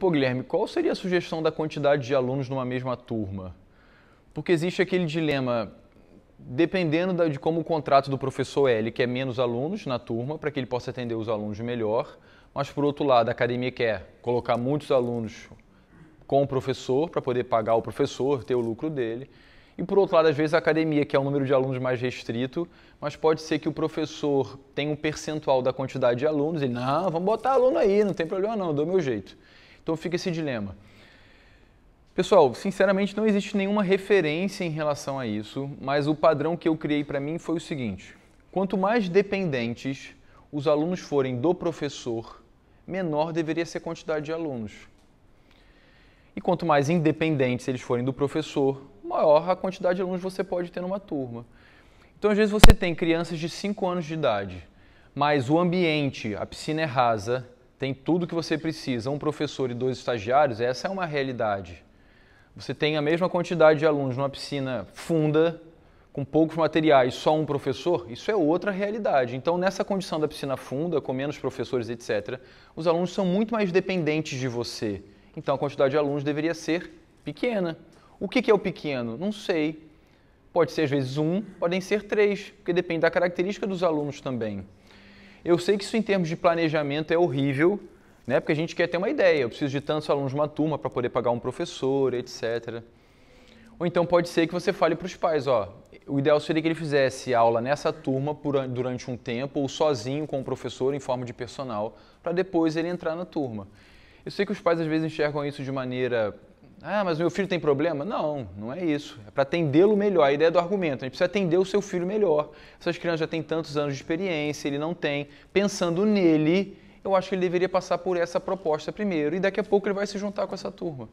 Pô, Guilherme, qual seria a sugestão da quantidade de alunos numa mesma turma? Porque existe aquele dilema, dependendo de como o contrato do professor é, ele quer menos alunos na turma para que ele possa atender os alunos melhor, mas por outro lado, a academia quer colocar muitos alunos com o professor para poder pagar o professor, ter o lucro dele. E por outro lado, às vezes a academia, quer o um número de alunos mais restrito, mas pode ser que o professor tenha um percentual da quantidade de alunos, e não, vamos botar aluno aí, não tem problema não, do dou meu jeito. Então fica esse dilema. Pessoal, sinceramente não existe nenhuma referência em relação a isso, mas o padrão que eu criei para mim foi o seguinte: quanto mais dependentes os alunos forem do professor, menor deveria ser a quantidade de alunos. E quanto mais independentes eles forem do professor, maior a quantidade de alunos você pode ter numa turma. Então, às vezes, você tem crianças de 5 anos de idade, mas o ambiente, a piscina é rasa, tem tudo que você precisa, um professor e dois estagiários, essa é uma realidade. Você tem a mesma quantidade de alunos numa piscina funda, com poucos materiais, só um professor, isso é outra realidade. Então, nessa condição da piscina funda, com menos professores, etc., os alunos são muito mais dependentes de você. Então, a quantidade de alunos deveria ser pequena. O que é o pequeno? Não sei. Pode ser às vezes um, podem ser três, porque depende da característica dos alunos também. Eu sei que isso em termos de planejamento é horrível, né? Porque a gente quer ter uma ideia. Eu preciso de tantos alunos de uma turma para poder pagar um professor, etc. Ou então pode ser que você fale para os pais, ó, o ideal seria que ele fizesse aula nessa turma por, durante um tempo ou sozinho com o professor em forma de personal, para depois ele entrar na turma. Eu sei que os pais às vezes enxergam isso de maneira ah, mas meu filho tem problema? Não, não é isso. É para atendê-lo melhor. A ideia do argumento, a gente precisa atender o seu filho melhor. Essas crianças já têm tantos anos de experiência, ele não tem. Pensando nele, eu acho que ele deveria passar por essa proposta primeiro e daqui a pouco ele vai se juntar com essa turma.